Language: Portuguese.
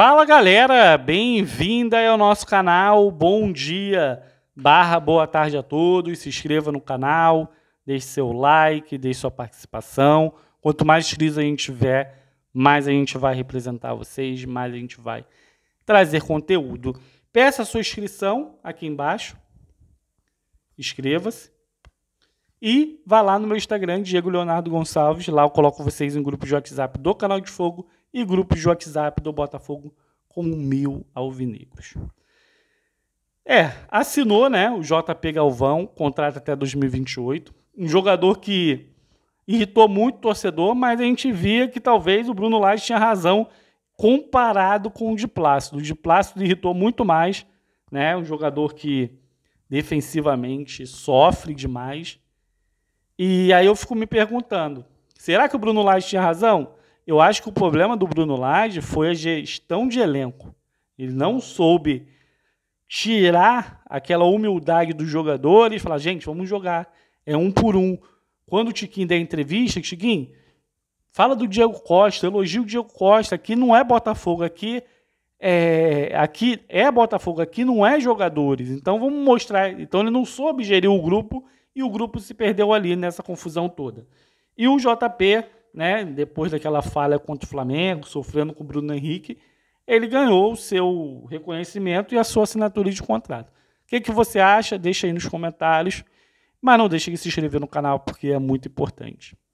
Fala galera, bem-vinda ao nosso canal. Bom dia, barra boa tarde a todos. Se inscreva no canal, deixe seu like, deixe sua participação. Quanto mais inscritos a gente tiver, mais a gente vai representar vocês, mais a gente vai trazer conteúdo. Peça a sua inscrição aqui embaixo. Inscreva-se. E vá lá no meu Instagram, Diego Leonardo Gonçalves. Lá eu coloco vocês em grupo de WhatsApp do Canal de Fogo e grupos de WhatsApp do Botafogo com mil alvinegros. É, assinou né, o JP Galvão, contrato até 2028. Um jogador que irritou muito o torcedor, mas a gente via que talvez o Bruno Lage tinha razão comparado com o de Plácido. O de Plácido irritou muito mais, né? Um jogador que defensivamente sofre demais. E aí eu fico me perguntando, será que o Bruno Lage tinha razão? Eu acho que o problema do Bruno Lage foi a gestão de elenco. Ele não soube tirar aquela humildade dos jogadores e falar, gente, vamos jogar. É um por um. Quando o Tiquinho der entrevista, Tiquinho, fala do Diego Costa, elogia o Diego Costa, aqui não é Botafogo, aqui é, aqui é Botafogo, aqui não é jogadores. Então vamos mostrar. Então ele não soube gerir o grupo e o grupo se perdeu ali nessa confusão toda. E o JP né, depois daquela falha contra o Flamengo, sofrendo com o Bruno Henrique, ele ganhou o seu reconhecimento e a sua assinatura de contrato. O que, que você acha? Deixa aí nos comentários. Mas não deixe de se inscrever no canal porque é muito importante.